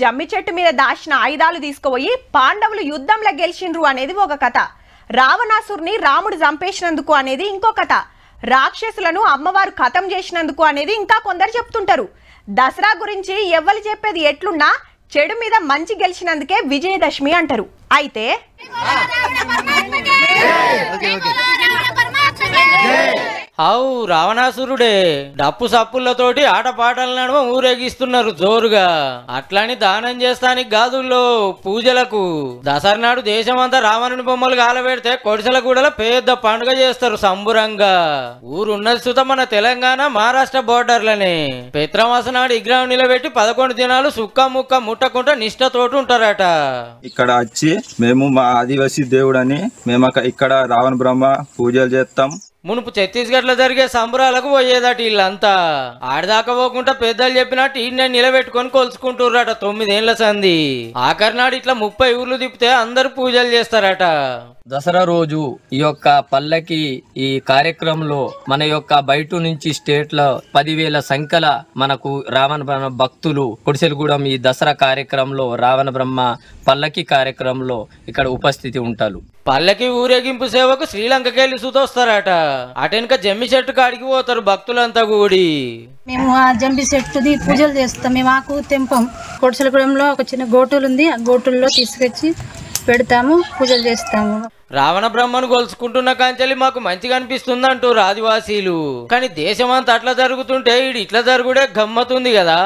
జమ్మి చెట్టు మీద దాచిన ఆయుధాలు తీసుకుపోయి పాండవులు యుద్ధంలో గెలిచిండ్రు అనేది ఒక కథ రావణాసుర్ని రాముడు చంపేసినందుకు అనేది ఇంకో కథ రాక్షసులను అమ్మవారు కథం చేసినందుకు అనేది ఇంకా కొందరు చెప్తుంటారు దసరా గురించి ఎవ్వరు చెప్పేది ఎట్లున్నా చెడు మీద మంచి గెలిచినందుకే విజయదశమి అంటారు అయితే అవు రావణాసురుడే డప్పు సప్పులతోటి ఆటపాటల నడవ ఊరేగిస్తున్నారు జోరుగా అట్లని దానం చేస్తానికి గాదుల్లో పూజలకు నాడు దేశమంతా రావణుని బొమ్మలు కాలబెడితే కొడిసెలగూడలో పెద్ద పండుగ చేస్తారు సంబురంగా ఊరున్నది సుత మన తెలంగాణ మహారాష్ట్ర బోర్డర్లని పిత్రమాస నాడు విగ్రహం నిలబెట్టి పదకొండు దినాలు సుక్క ముక్క ముట్టకుండా తోటి ఉంటారట ఇక్కడ వచ్చి మేము మా ఆదివాసీ దేవుడని మేము ఇక్కడ రావణ బ్రహ్మ పూజలు చేస్తాం మునుపు ఛత్తీస్గఢ్లో జరిగే సంబరాలకు పోయేదట వీళ్ళంతా ఆడదాకా పోకుండా పెద్దలు చెప్పినట్టు ఈయన నిలబెట్టుకొని కొలుచుకుంటుర్రట తొమ్మిదేళ్ల ఆఖరి నాడు ఇట్లా ముప్పై ఊర్లు తిప్పితే అందరు పూజలు చేస్తారట దసరా రోజు ఈ యొక్క పల్లకి ఈ కార్యక్రమంలో మన యొక్క బయట నుంచి స్టేట్ లో పదివేల సంఖ్యల మనకు రావణ బ్రహ్మ భక్తులు కుడిసెలగూడెం ఈ దసరా కార్యక్రమంలో రావణ బ్రహ్మ పల్లకి కార్యక్రమంలో ఇక్కడ ఉపస్థితి ఉంటారు పల్లకి ఊరేగింపు సేవకు శ్రీలంకకెళ్ళి సుతొస్తారట అటెనక జమ్మి చెట్టు కాడికి పోతారు భక్తులంతా కూడి మేము ఆ జంబి చెట్టుది పూజలు చేస్తాం మేము ఆకు తెంపం కొడుసలగూడెంలో ఒక చిన్న గోటులు ఉంది ఆ గోటుల్లో తీసుకొచ్చి పెడతాము పూజలు చేస్తాము రావణ బ్రహ్మను కొలుసుకుంటున్న కాంచెలి మాకు మంచిగా అనిపిస్తుంది అంటారు ఆదివాసీలు కానీ దేశం అంతా అట్లా జరుగుతుంటే ఇడు ఇట్లా జరుగుడే గమ్మతుంది కదా